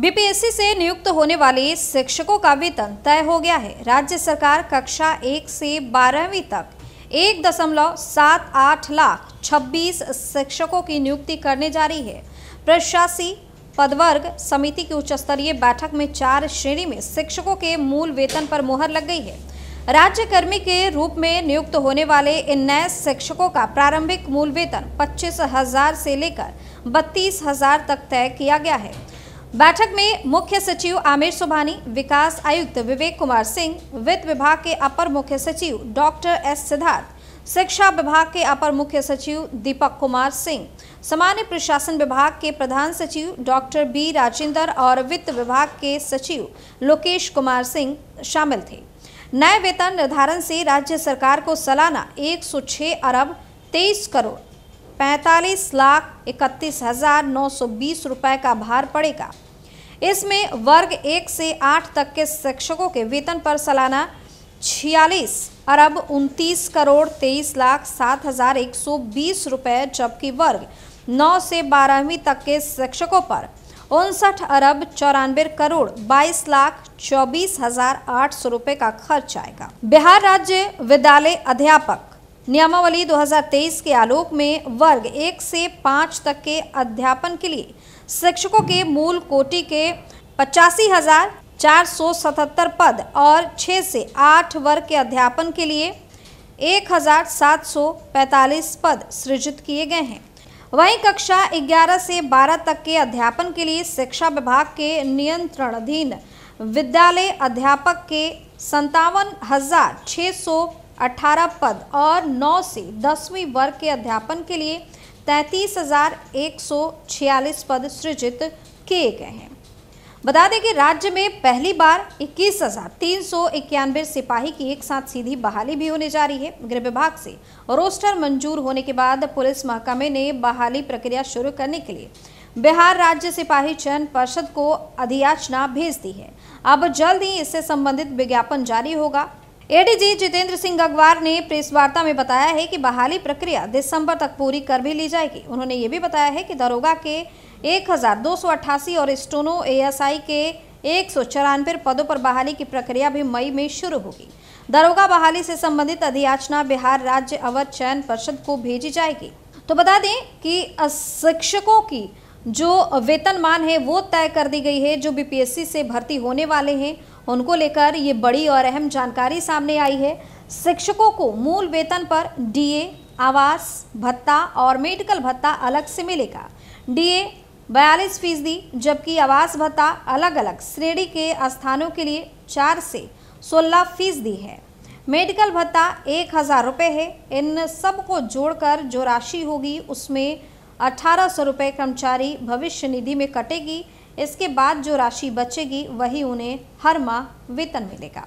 BPSC से नियुक्त होने वाले शिक्षकों का वेतन तय हो गया है राज्य सरकार कक्षा एक से बारहवीं तक एक दशमलव सात आठ लाख छब्बीस शिक्षकों की नियुक्ति करने जा रही है प्रशासी पदवर्ग समिति की उच्च स्तरीय बैठक में चार श्रेणी में शिक्षकों के मूल वेतन पर मुहर लग गई है राज्य कर्मी के रूप में नियुक्त होने वाले इन नए शिक्षकों का प्रारंभिक मूल वेतन पच्चीस हजार से लेकर बत्तीस हजार तक तय किया गया है बैठक में मुख्य सचिव आमिर सुबहानी विकास आयुक्त विवेक कुमार सिंह वित्त विभाग के अपर मुख्य सचिव डॉक्टर एस सिद्धार्थ शिक्षा विभाग के अपर मुख्य सचिव दीपक कुमार सिंह सामान्य प्रशासन विभाग के प्रधान सचिव डॉक्टर बी राजेंद्र और वित्त विभाग के सचिव लोकेश कुमार सिंह शामिल थे नए वेतन निर्धारण से राज्य सरकार को सालाना 106 अरब 23 करोड़ पैंतालीस लाख इकतीस हजार नौ सौ बीस रुपये का भार पड़ेगा इसमें वर्ग एक से आठ तक के शिक्षकों के वेतन पर सालाना छियालीस अरब उनतीस करोड़ तेईस लाख सात हजार एक सौ बीस रुपए जबकि वर्ग नौ से बारहवीं तक के शिक्षकों पर उनसठ अरब चौरानबे करोड़ बाईस लाख चौबीस हजार आठ सौ रुपए का खर्च आएगा बिहार राज्य विद्यालय अध्यापक नियमावली 2023 के आलोक में वर्ग एक से पाँच तक के अध्यापन के लिए शिक्षकों के मूल कोटि के पचासी हजार चार सौ सतहत्तर पद और छः से आठ वर्ग के अध्यापन के लिए एक हजार सात सौ पैंतालीस पद सृजित किए गए हैं वहीं कक्षा 11 से 12 तक के अध्यापन के लिए शिक्षा विभाग के नियंत्रणाधीन विद्यालय अध्यापक के संतावन हजार छः सौ अठारह पद और नौ से दसवीं वर्ग के अध्यापन के लिए तैंतीस हजार एक सौ छियालीस पद सृजित किए गए हैं बता दें कि राज्य में पहली बार इक्कीस हजार तीन सौ इक्यानवे सिपाही की एक साथ सीधी बहाली भी होने जा रही है गृह विभाग से रोस्टर मंजूर होने के बाद पुलिस महकमे ने बहाली प्रक्रिया शुरू करने के लिए बिहार राज्य सिपाही चयन परिषद को अधियाचना भेज दी है अब जल्द ही इससे संबंधित विज्ञापन जारी होगा एडीजी जितेंद्र सिंह गगवार ने प्रेस वार्ता में बताया है कि बहाली प्रक्रिया दिसंबर तक पूरी कर भी ली जाएगी उन्होंने ये भी बताया है कि दरोगा के एक और स्टोनो एएसआई के एक पदों पर बहाली की प्रक्रिया भी मई में शुरू होगी दरोगा बहाली से संबंधित अधियाचना बिहार राज्य अवर चयन परिषद को भेजी जाएगी तो बता दें कि शिक्षकों की जो वेतनमान है वो तय कर दी गई है जो बीपीएससी से भर्ती होने वाले हैं उनको लेकर ये बड़ी और अहम जानकारी सामने आई है शिक्षकों को मूल वेतन पर डीए आवास भत्ता और मेडिकल भत्ता अलग से मिलेगा डीए बयालीस फीसदी जबकि आवास भत्ता अलग अलग श्रेणी के स्थानों के लिए चार से सोलह फीसदी है मेडिकल भत्ता एक हज़ार रुपये है इन सब को जोड़कर जो राशि होगी उसमें अठारह सौ रुपये कर्मचारी भविष्य निधि में कटेगी इसके बाद जो राशि बचेगी वही उन्हें हर माह वेतन मिलेगा